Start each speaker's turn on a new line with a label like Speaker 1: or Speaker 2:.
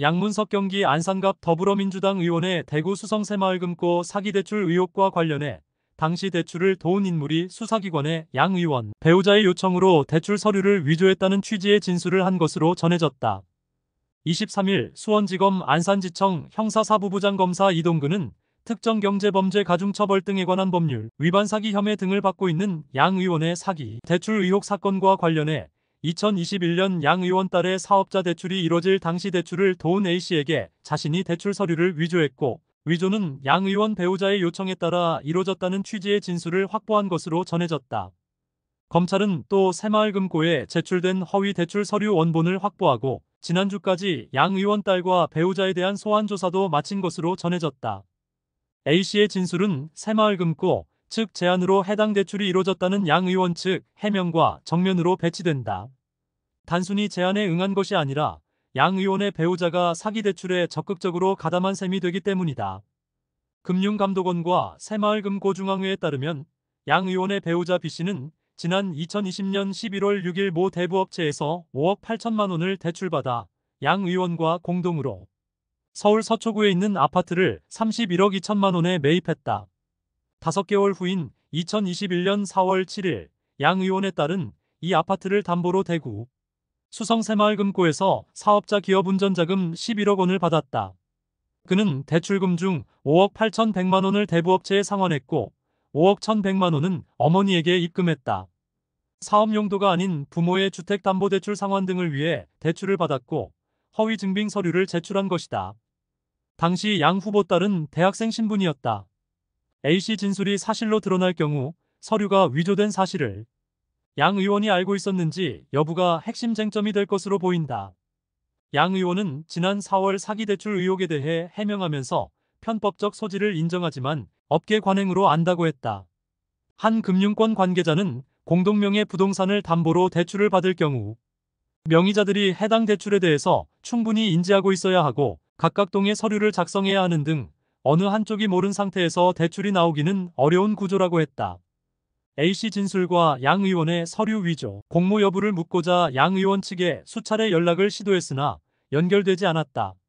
Speaker 1: 양문석 경기 안산갑 더불어민주당 의원의 대구 수성 새마을금고 사기대출 의혹과 관련해 당시 대출을 도운 인물이 수사기관에 양 의원 배우자의 요청으로 대출 서류를 위조했다는 취지의 진술을 한 것으로 전해졌다. 23일 수원지검 안산지청 형사사부부장 검사 이동근은 특정 경제범죄 가중처벌 등에 관한 법률 위반 사기 혐의 등을 받고 있는 양 의원의 사기 대출 의혹 사건과 관련해 2021년 양 의원 딸의 사업자 대출이 이뤄질 당시 대출을 도운 A씨에게 자신이 대출 서류를 위조했고 위조는 양 의원 배우자의 요청에 따라 이뤄졌다는 취지의 진술을 확보한 것으로 전해졌다. 검찰은 또 새마을금고에 제출된 허위 대출 서류 원본을 확보하고 지난주까지 양 의원 딸과 배우자에 대한 소환 조사도 마친 것으로 전해졌다. A씨의 진술은 새마을금고 즉 제안으로 해당 대출이 이루어졌다는양 의원 측 해명과 정면으로 배치된다. 단순히 제안에 응한 것이 아니라 양 의원의 배우자가 사기 대출에 적극적으로 가담한 셈이 되기 때문이다. 금융감독원과 새마을금고중앙회에 따르면 양 의원의 배우자 B씨는 지난 2020년 11월 6일 모 대부업체에서 5억 8천만 원을 대출받아 양 의원과 공동으로 서울 서초구에 있는 아파트를 31억 2천만 원에 매입했다. 5개월 후인 2021년 4월 7일 양 의원의 딸은 이 아파트를 담보로 대구 수성 새마을금고에서 사업자 기업운전자금 11억 원을 받았다. 그는 대출금 중 5억 8,100만 원을 대부업체에 상환했고 5억 1,100만 원은 어머니에게 입금했다. 사업 용도가 아닌 부모의 주택담보대출 상환 등을 위해 대출을 받았고 허위 증빙 서류를 제출한 것이다. 당시 양 후보 딸은 대학생 신분이었다. A씨 진술이 사실로 드러날 경우 서류가 위조된 사실을 양 의원이 알고 있었는지 여부가 핵심 쟁점이 될 것으로 보인다. 양 의원은 지난 4월 사기 대출 의혹에 대해 해명하면서 편법적 소지를 인정하지만 업계 관행으로 안다고 했다. 한 금융권 관계자는 공동명의 부동산을 담보로 대출을 받을 경우 명의자들이 해당 대출에 대해서 충분히 인지하고 있어야 하고 각각 동의 서류를 작성해야 하는 등 어느 한쪽이 모른 상태에서 대출이 나오기는 어려운 구조라고 했다. A씨 진술과 양 의원의 서류 위조, 공모 여부를 묻고자 양 의원 측에 수차례 연락을 시도했으나 연결되지 않았다.